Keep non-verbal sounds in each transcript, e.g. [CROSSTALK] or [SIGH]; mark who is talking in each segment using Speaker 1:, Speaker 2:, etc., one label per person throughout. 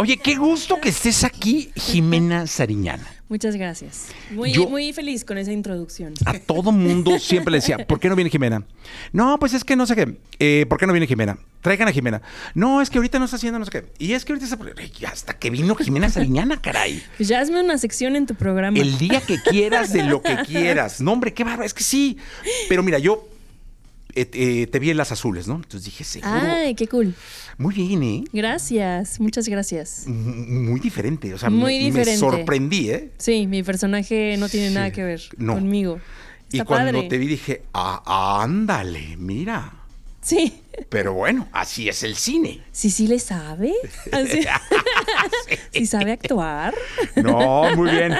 Speaker 1: Oye, qué gusto que estés aquí, Jimena Sariñana.
Speaker 2: Muchas gracias. Muy, muy feliz con esa introducción.
Speaker 1: A todo mundo siempre le decía, ¿por qué no viene Jimena? No, pues es que no sé qué. Eh, ¿Por qué no viene Jimena? Traigan a Jimena. No, es que ahorita no está haciendo no sé qué. Y es que ahorita está... Hasta que vino Jimena Sariñana, caray.
Speaker 2: Pues ya hazme una sección en tu programa. El día
Speaker 1: que quieras, de lo que quieras. No, hombre, qué barba, Es que sí. Pero mira, yo eh, eh, te vi en las azules, ¿no? Entonces dije, sí. ¡Ay, qué cool! Muy bien, ¿eh?
Speaker 2: Gracias, muchas gracias.
Speaker 1: muy diferente, o sea, me, sorprendí, ¿eh?
Speaker 2: Sí, mi personaje no tiene nada que ver conmigo. y cuando te
Speaker 1: vi dije, ah, ándale, mira. Sí. Pero bueno, así es el cine.
Speaker 2: Sí, sí le sabe. [LAUGHS] Así... sí. sabe actuar. No, muy bien.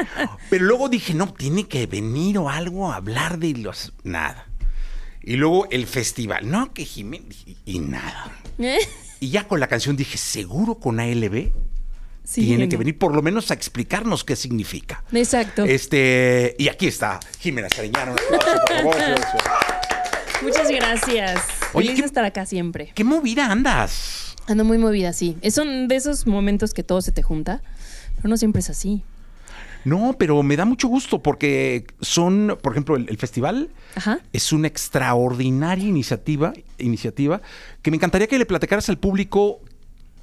Speaker 1: Pero luego dije, no, tiene que venir o algo a hablar de los... Nada. Y luego el festival. No,
Speaker 2: que Jiménez.
Speaker 1: Y, nada. ¿Eh? Y ya con la canción dije, seguro con ALB
Speaker 2: tiene que venir
Speaker 1: por lo menos a explicarnos qué significa. Exacto. Este, y aquí está Jimena Sariñano.
Speaker 2: [LAUGHS] Muchas gracias. Oye, estar acá siempre.
Speaker 1: Qué movida andas.
Speaker 2: Ando muy movida, sí. Es de esos momentos que todo se te junta, pero no siempre es así.
Speaker 1: No, pero me da mucho gusto porque son, por ejemplo, el, festival es una extraordinaria iniciativa, iniciativa que me encantaría que le platicaras al público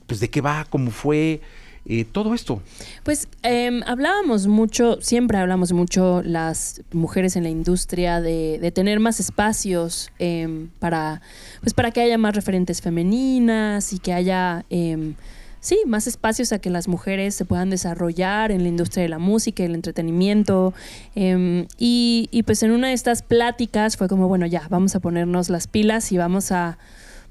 Speaker 1: pues de qué va, cómo fue, eh, todo esto?
Speaker 2: Pues em, hablábamos mucho, siempre hablamos mucho las mujeres en la industria de, tener más espacios em, para, pues para que haya más referentes femeninas y que haya em, sí, más espacios a que las mujeres se puedan desarrollar en la industria de la música, el entretenimiento. Em, y, pues en una de estas pláticas fue como, bueno, ya, vamos a ponernos las pilas y vamos a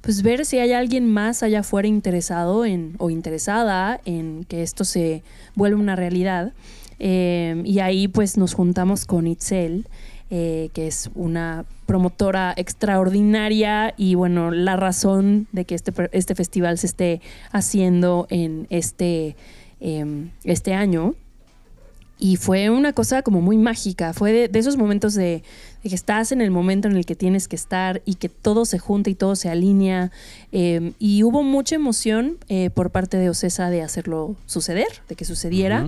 Speaker 2: pues ver si hay alguien más allá afuera interesado en, o interesada en que esto se vuelva una realidad. Em, y ahí pues nos juntamos con Itzel eh, que es una promotora extraordinaria y bueno, la razón de que este, este festival se esté haciendo en este, em, este año. Y fue una cosa como muy mágica, fue de, esos momentos de, que estás en el momento en el que tienes que estar y que todo se junta y todo se alinea. Em, y hubo mucha emoción eh, por parte de Ocesa de hacerlo suceder, de que sucediera.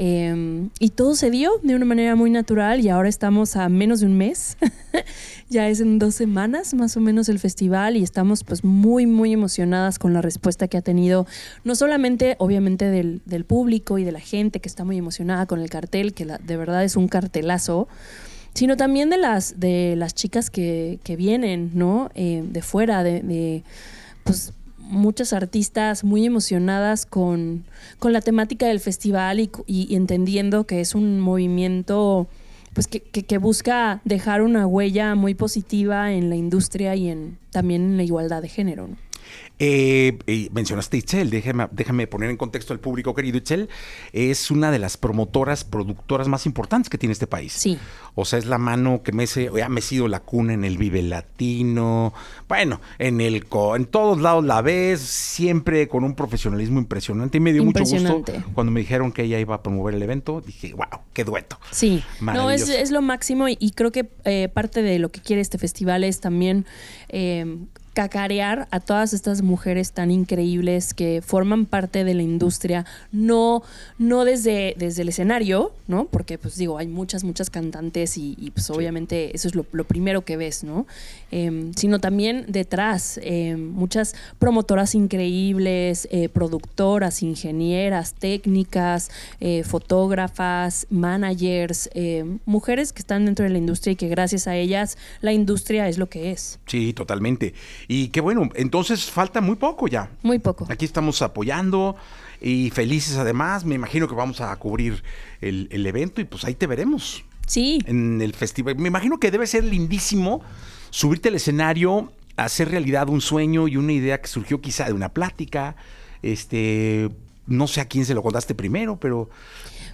Speaker 2: Em, y todo se dio de una manera muy natural y ahora estamos a menos de un mes, [LAUGHS] ya es en dos semanas más o menos el festival y estamos pues muy, muy emocionadas con la respuesta que ha tenido, no solamente obviamente del, público y de la gente que está muy emocionada con el cartel, que la, de verdad es un cartelazo, sino también de las, de las chicas que, vienen, ¿no? Eh, de fuera, de, de pues, muchas artistas muy emocionadas con, la temática del festival y, entendiendo que es un movimiento pues que, busca dejar una huella muy positiva en la industria y en también en la igualdad de género.
Speaker 1: Eh, mencionaste a Itzel, déjame, poner en contexto al público, querido Itzel, es una de las promotoras, productoras más importantes que tiene este país. Sí. O sea, es la mano que me ha mecido la cuna en el Vive Latino, bueno, en el en todos lados la ves, siempre con un profesionalismo impresionante. Y me dio mucho gusto cuando me dijeron que ella iba a promover el evento, dije, wow, qué dueto. Sí, no, es,
Speaker 2: lo máximo y, creo que eh, parte de lo que quiere este festival es también eh, cacarear a todas estas mujeres tan increíbles que forman parte de la industria, no, no desde, desde el escenario, ¿no? Porque pues digo, hay muchas, muchas cantantes y, pues obviamente eso es lo, primero que ves, ¿no? Em, sino también detrás, em, muchas promotoras increíbles, eh, productoras, ingenieras, técnicas, eh, fotógrafas, managers, em, mujeres que están dentro de la industria y que gracias a ellas la industria es lo que es.
Speaker 1: Sí, totalmente. Y qué bueno, entonces falta muy poco ya. Muy poco. Aquí estamos apoyando y felices además. Me imagino que vamos a cubrir el, el evento y pues ahí te veremos. Sí. En el festival. Me imagino que debe ser lindísimo subirte al escenario, hacer realidad un sueño y una idea que surgió quizá de una plática, este no sé a quién se lo contaste primero, pero...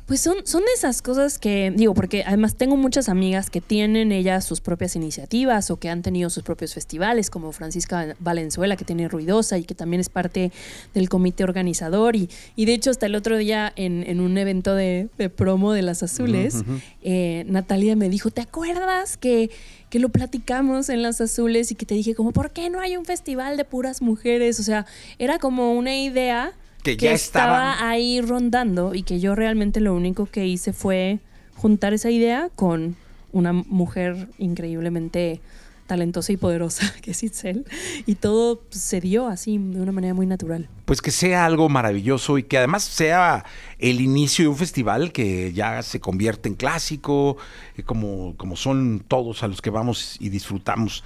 Speaker 2: Pues son, son esas cosas que digo, porque además tengo muchas amigas que tienen ellas sus propias iniciativas o que han tenido sus propios festivales, como Francisca Valenzuela, que tiene Ruidosa y que también es parte del comité organizador. Y, de hecho, hasta el otro día en, un evento de, promo de Las Azules, eh, Natalia me dijo, ¿te acuerdas que, que lo platicamos en Las Azules y que te dije como, ¿por qué no hay un festival de puras mujeres? O sea, era como una idea que, ya estaba... ahí rondando y que yo realmente lo único que hice fue juntar esa idea con una mujer increíblemente talentosa y poderosa [LAUGHS] que es Itzel. Y todo se dio así de una manera muy natural.
Speaker 1: Pues que sea algo maravilloso y que además sea el inicio de un festival que ya se convierte en clásico, eh, como, como son todos a los que vamos y disfrutamos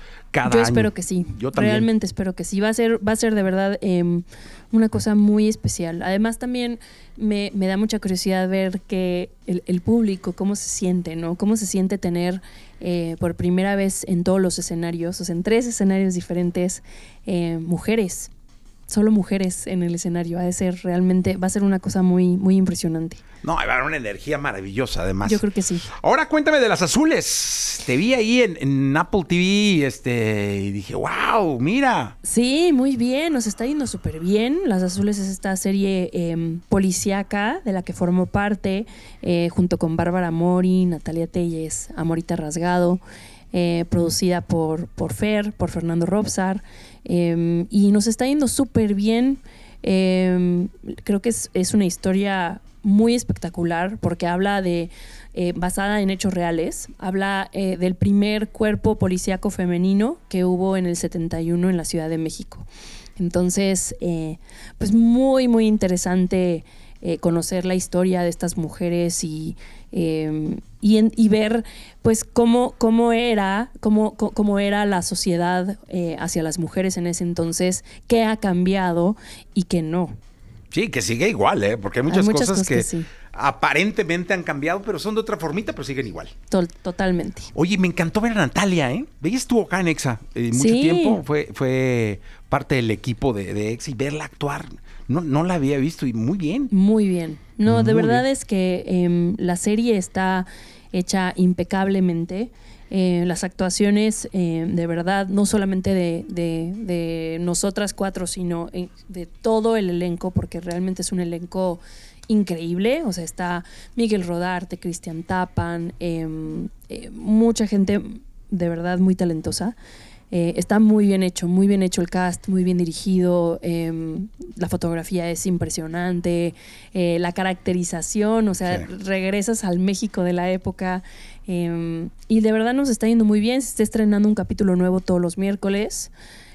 Speaker 1: yo espero que sí.
Speaker 2: Yo Realmente espero que sí. Va a ser, va a ser de verdad em, una cosa muy especial. Además, también me, da mucha curiosidad ver que el, público, cómo se siente, ¿no? Cómo se siente tener eh, por primera vez en todos los escenarios, o sea, en tres escenarios diferentes, eh, mujeres solo mujeres en el escenario. Ha de ser realmente, va a ser una cosa muy, muy impresionante.
Speaker 1: No, va a haber una energía maravillosa además. Yo creo
Speaker 2: que sí. Ahora cuéntame de
Speaker 1: las azules. Te vi ahí en, Apple TV este, y dije,
Speaker 2: wow, mira. Sí, muy bien, nos está yendo súper bien. Las azules es esta serie em, policíaca de la que formó parte eh, junto con Bárbara Mori, Natalia Telles, Amorita Rasgado. Eh, producida por, por Fer, por Fernando Robsar, em, y nos está yendo súper bien. Em, creo que es, es, una historia muy espectacular porque habla de, eh, basada en hechos reales, habla eh, del primer cuerpo policíaco femenino que hubo en el 71 en la Ciudad de México. Entonces, pues muy, muy interesante eh, conocer la historia de estas mujeres y, em, y, y, ver pues cómo, cómo era, cómo, cómo era la sociedad eh, hacia las mujeres en ese entonces, qué ha cambiado y qué no.
Speaker 1: Sí, que sigue igual, ¿eh? porque hay muchas, cosas, que, aparentemente han cambiado, pero son de otra formita, pero siguen igual.
Speaker 2: totalmente.
Speaker 1: Oye, me encantó ver a Natalia, ¿eh? Ella estuvo acá en EXA eh, mucho tiempo, fue, fue parte del equipo de, de, EXA y verla actuar. No, no la había visto y muy bien.
Speaker 2: Muy bien.
Speaker 1: No, de verdad
Speaker 2: es que em, la serie está hecha impecablemente. Eh, las actuaciones em, de verdad, no solamente de nosotras cuatro, sino eh, de todo el elenco, porque realmente es un elenco increíble. O sea, está Miguel Rodarte, Cristian Tapan, em, eh, mucha gente de verdad muy talentosa. Eh, está muy bien hecho, muy bien hecho el cast, muy bien dirigido, em, la fotografía es impresionante, eh, la caracterización, o sea, regresas al México de la época em, y de verdad nos está yendo muy bien, se está estrenando un capítulo nuevo todos los miércoles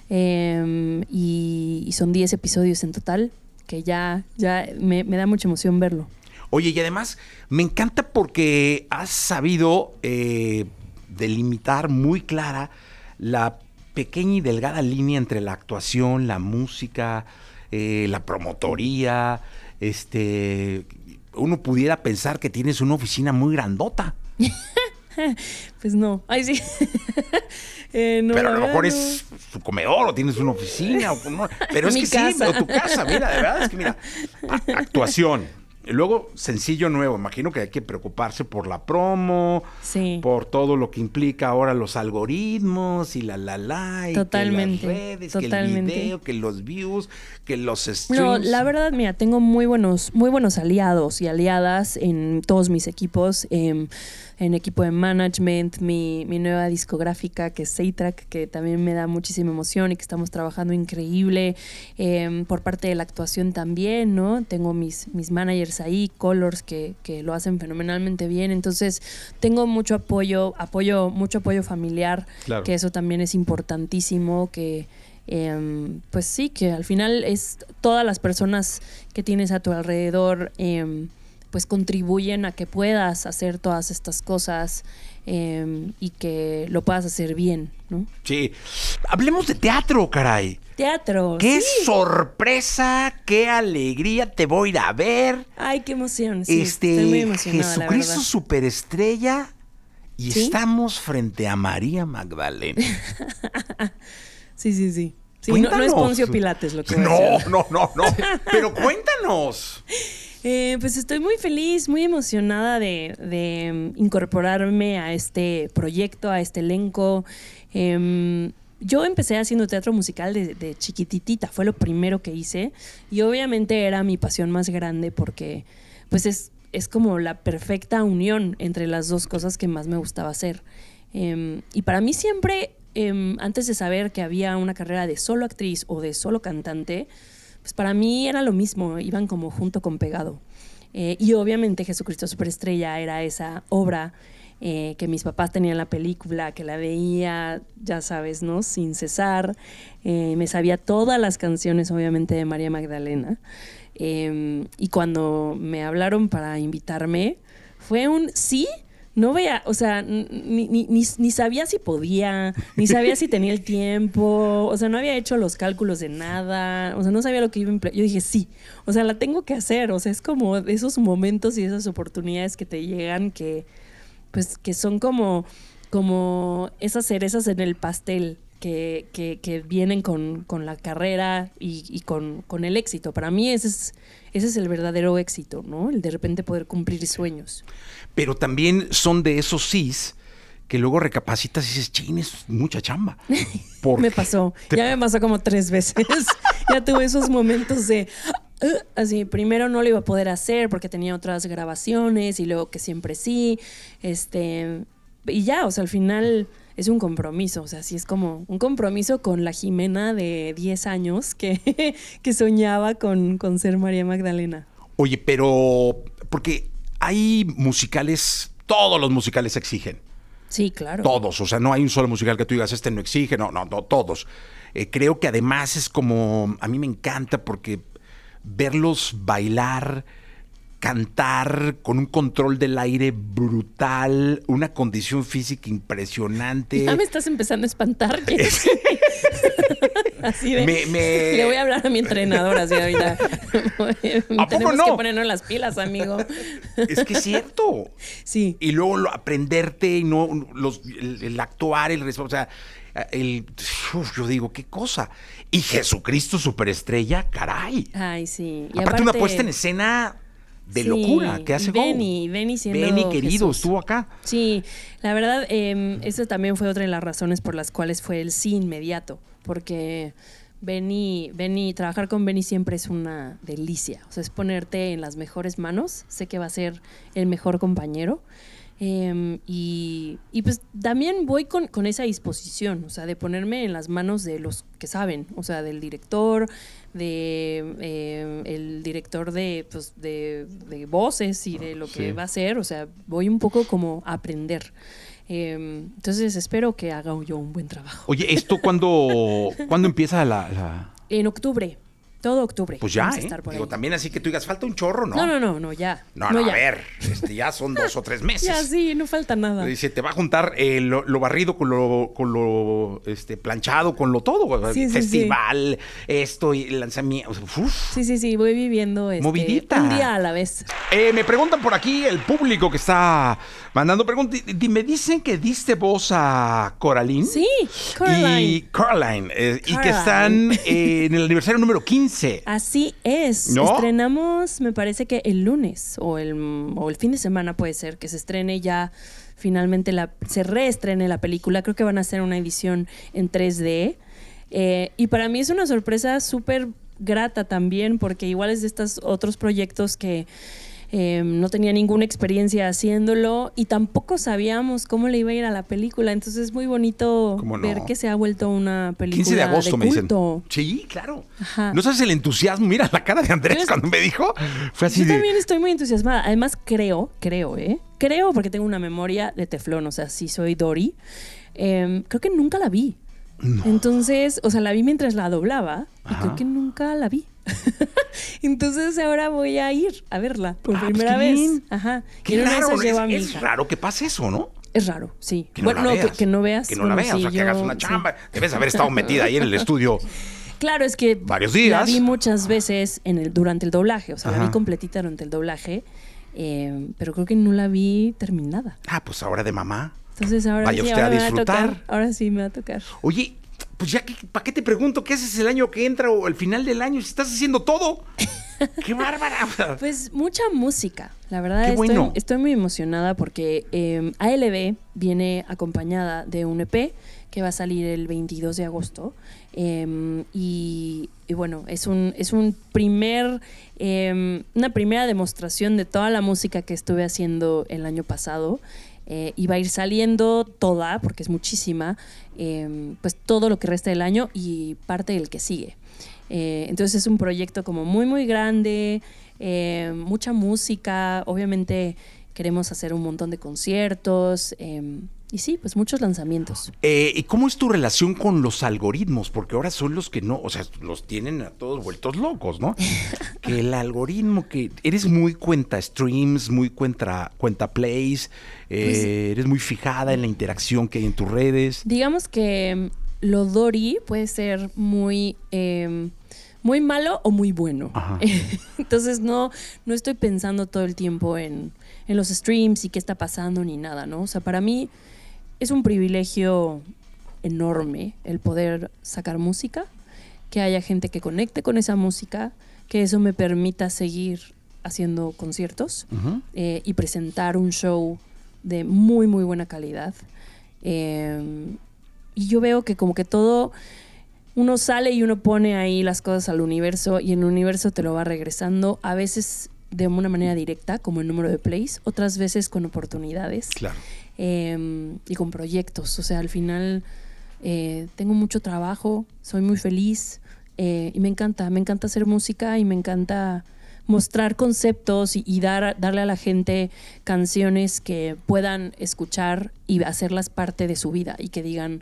Speaker 2: y, y son 10 episodios en total, que ya, ya me, da mucha emoción verlo.
Speaker 1: Oye, y además me encanta porque has sabido eh, delimitar muy clara la pequeña y delgada línea entre la actuación, la música, eh, la promotoría. Este, uno pudiera pensar que tienes una oficina muy grandota. [LAUGHS]
Speaker 2: [LAUGHS] pues no. Ay, sí. [LAUGHS] Eh, no, pero a lo mejor es
Speaker 1: su comedor o tienes una oficina. O, [LAUGHS] Pero es que sí, o tu casa. Mira, de verdad es que mira, actuación Luego, sencillo nuevo, imagino que hay que preocuparse por la promo, por todo lo que implica ahora los algoritmos y la la la, y totalmente,
Speaker 2: que las redes, que el video, que
Speaker 1: los views, que los streams. No, la
Speaker 2: verdad, mira, tengo muy buenos, muy buenos aliados y aliadas en todos mis equipos, em, en equipo de management, mi, nueva discográfica que es Seitrack, que también me da muchísima emoción y que estamos trabajando increíble, em, por parte de la actuación también, ¿no? Tengo mis, mis managers ahí, Colors, que, lo hacen fenomenalmente bien. Entonces, tengo mucho apoyo, apoyo, mucho apoyo familiar, que eso también es importantísimo, que em, pues sí, que al final es todas las personas que tienes a tu alrededor. Em, pues contribuyen a que puedas hacer todas estas cosas em, y que lo puedas hacer bien, ¿no?
Speaker 1: Sí. Hablemos de teatro, caray.
Speaker 2: Teatro. ¡Qué
Speaker 1: sorpresa!
Speaker 2: ¡Qué alegría! Te voy a ir a ver. Ay, qué emoción. Sí, este, estoy Jesucristo
Speaker 1: superestrella y estamos frente a María Magdalena. [LAUGHS]
Speaker 2: sí, sí, sí. no, es Poncio Pilates lo que No,
Speaker 1: no, no, no. [LAUGHS] Pero cuéntanos.
Speaker 2: Eh, pues estoy muy feliz, muy emocionada de, mm, incorporarme a este proyecto, a este elenco. Eh, yo empecé haciendo teatro musical de, de chiquititita, fue lo primero que hice y obviamente era mi pasión más grande porque pues es, como la perfecta unión entre las dos cosas que más me gustaba hacer. Em, y para mí siempre, em, antes de saber que había una carrera de solo actriz o de solo cantante, pues para mí era lo mismo, iban como junto con pegado. Eh, y obviamente Jesucristo Superestrella era esa obra eh, que mis papás tenían la película, que la veía, ya sabes, ¿no? Sin cesar. Eh, me sabía todas las canciones, obviamente, de María Magdalena. Em, y cuando me hablaron para invitarme, fue un sí. No veía, o sea, ni, ni sabía si podía, ni sabía si tenía el [LAUGHS] tiempo, o sea, no había hecho los cálculos de nada, o sea, no sabía lo que iba a emplear. Yo dije, sí, o sea, la tengo que hacer, o sea, es como esos momentos y esas oportunidades que te llegan que, pues que son como, como esas cerezas en el pastel que, vienen con, la carrera y, con, el éxito. Para mí ese es, ese es el verdadero éxito, ¿no? El de repente poder cumplir sueños.
Speaker 1: Pero también son de esos sís
Speaker 2: que luego recapacitas y dices, ching, es mucha chamba. [LAUGHS] me pasó, ya me pasó como tres veces. [LAUGHS] ya tuve esos momentos de, Uh", así, primero no lo iba a poder hacer porque tenía otras grabaciones y luego que siempre sí, este, y ya, o sea, al final es un compromiso, o sea, sí es como un compromiso con la Jimena de 10 años que, [LAUGHS] que soñaba con, con ser María Magdalena.
Speaker 1: Oye, pero, porque hay musicales, todos los musicales exigen. Sí, claro. Todos, o sea, no hay un solo musical que tú digas, este no exige, no, no, no todos. Eh, creo que además es como, a mí me encanta porque verlos bailar, cantar con un control del aire brutal, una condición física impresionante. Ya me
Speaker 2: estás empezando a espantar. [LAUGHS] así de, Le voy a hablar a mi entrenador así ahorita. [LAUGHS] [LAUGHS] Tenemos que ponernos las pilas, amigo. Es que es
Speaker 1: cierto. Sí. Y luego aprenderte y no el, actuar, el o sea, eh, el, yo digo, qué cosa. Y Jesucristo superestrella, caray.
Speaker 2: Ay, sí. Y aparte, una puesta en escena de locura que hace Benny, Benny querido, estuvo acá. Sí, la verdad, eh, eso también fue otra de las razones por las cuales fue el sí inmediato, porque... Benny, Benny, trabajar con Benny siempre es una delicia. O sea, es ponerte en las mejores manos. Sé que va a ser el mejor compañero. Em, y, pues también voy con, esa disposición, o sea, de ponerme en las manos de los que saben, o sea, del director, de em, el director de, pues, de, voces y de lo que va a ser o sea, voy un poco como a aprender. Em, entonces espero que haga yo un buen trabajo.
Speaker 1: Oye, ¿esto cuándo, [LAUGHS] empieza la...?
Speaker 2: En octubre. Todo octubre. Pues ya, ¿eh? Digo,
Speaker 1: también así que tú digas, falta un chorro, ¿no? No, no,
Speaker 2: no, no ya.
Speaker 1: No, no, a ver, este, ya son [LAUGHS] dos o tres meses. ya,
Speaker 2: sí, no falta nada.
Speaker 1: Dice, te va a juntar eh, lo, barrido con lo, con lo este, planchado, con lo todo. Festival, sí, esto y lanzamiento.
Speaker 2: Sí, sí, sí, voy viviendo este, Movidita. un día a la vez.
Speaker 1: Eh, me preguntan por aquí el público que está mandando preguntas. Me dicen que diste voz a Coraline. Sí, Coraline. Y Coraline. Eh, y que están en el aniversario número 15
Speaker 2: Así es. Estrenamos, me parece que el lunes o el, o el fin de semana puede ser, que se estrene ya finalmente, la, se reestrene la película. Creo que van a hacer una edición en 3D. Eh, y para mí es una sorpresa súper grata también, porque igual es de estos otros proyectos que Em, no tenía ninguna experiencia haciéndolo y tampoco sabíamos cómo le iba a ir a la película. Entonces es muy bonito ver que se ha vuelto una película. 15 de agosto, me dicen. Sí, claro. No
Speaker 1: sabes el entusiasmo. Mira la cara de Andrés cuando me dijo. Yo también
Speaker 2: estoy muy entusiasmada. Además, creo, creo, ¿eh? Creo porque tengo una memoria de teflón. O sea, si soy Dory. Em, creo que nunca la vi. Entonces, o sea, la vi mientras la doblaba y creo que nunca la vi. [LAUGHS] Entonces ahora voy a ir a verla por ah, pues primera vez. Ajá. Qué raro, es,
Speaker 1: raro que pase eso, ¿no?
Speaker 2: Es raro, sí. bueno, que, no veas. Que no la veas, que hagas una chamba. Debes haber estado metida ahí en el [LAUGHS] estudio. Claro, es que varios días. la vi muchas veces en el, durante el doblaje, o sea, la vi completita durante el doblaje, eh, pero creo que no la vi terminada.
Speaker 1: Ah, pues ahora de mamá.
Speaker 2: Entonces ahora Vaya sí, usted a disfrutar. ahora sí me va a tocar. Oye, pues ya, ¿para qué te pregunto qué
Speaker 1: haces el año que entra o al final del año si estás haciendo todo? [LAUGHS] ¡Qué
Speaker 2: bárbara! Pues mucha música, la verdad. estoy, estoy muy emocionada porque em, ALB viene acompañada de un EP que va a salir el 22 de agosto. Em, y, bueno, es un, es un primer, em, una primera demostración de toda la música que estuve haciendo el año pasado y eh, va a ir saliendo toda, porque es muchísima, em, pues todo lo que resta del año y parte del que sigue. Eh, entonces es un proyecto como muy, muy grande, em, mucha música, obviamente queremos hacer un montón de conciertos. Em, y sí, pues muchos lanzamientos.
Speaker 1: Eh, ¿Y cómo es tu relación con los algoritmos? Porque ahora son los que no, o sea, los tienen a todos vueltos locos, ¿no? [LAUGHS] que el algoritmo, que eres muy cuenta streams, muy cuenta, cuenta plays, eh, pues eres muy fijada en la interacción que hay en tus redes.
Speaker 2: Digamos que mm, lo Dory puede ser muy... Em, muy malo o muy bueno. [LAUGHS] Entonces no, no estoy pensando todo el tiempo en, en los streams y qué está pasando ni nada, ¿no? O sea, para mí es un privilegio enorme el poder sacar música, que haya gente que conecte con esa música, que eso me permita seguir haciendo conciertos eh, y presentar un show de muy, muy buena calidad. Em, y yo veo que como que todo, uno sale y uno pone ahí las cosas al universo y el universo te lo va regresando, a veces de una manera directa, como el número de plays, otras veces con oportunidades. Claro. Em, y con proyectos. O sea, al final eh, tengo mucho trabajo, soy muy feliz eh, y me encanta, me encanta hacer música y me encanta mostrar conceptos y, dar, darle a la gente canciones que puedan escuchar y hacerlas parte de su vida y que digan,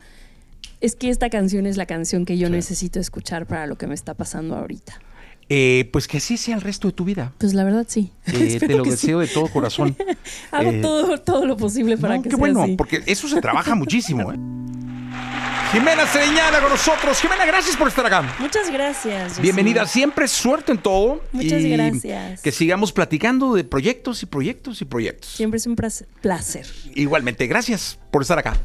Speaker 2: es que esta canción es la canción que yo necesito escuchar para lo que me está pasando ahorita.
Speaker 1: Eh, pues que así sea el resto de tu vida.
Speaker 2: Pues la verdad sí. Eh, [LAUGHS] te lo deseo
Speaker 1: de todo corazón. [LAUGHS]
Speaker 2: Hago eh, todo, lo posible para que qué bueno, porque eso se trabaja [LAUGHS]
Speaker 1: muchísimo. Jimena señala con nosotros. Jimena, gracias por estar acá.
Speaker 2: Muchas gracias. Bienvenida
Speaker 1: siempre, suerte en todo. Muchas gracias. Que sigamos platicando de proyectos y proyectos y proyectos.
Speaker 2: Siempre es un placer.
Speaker 1: Igualmente, gracias por estar acá.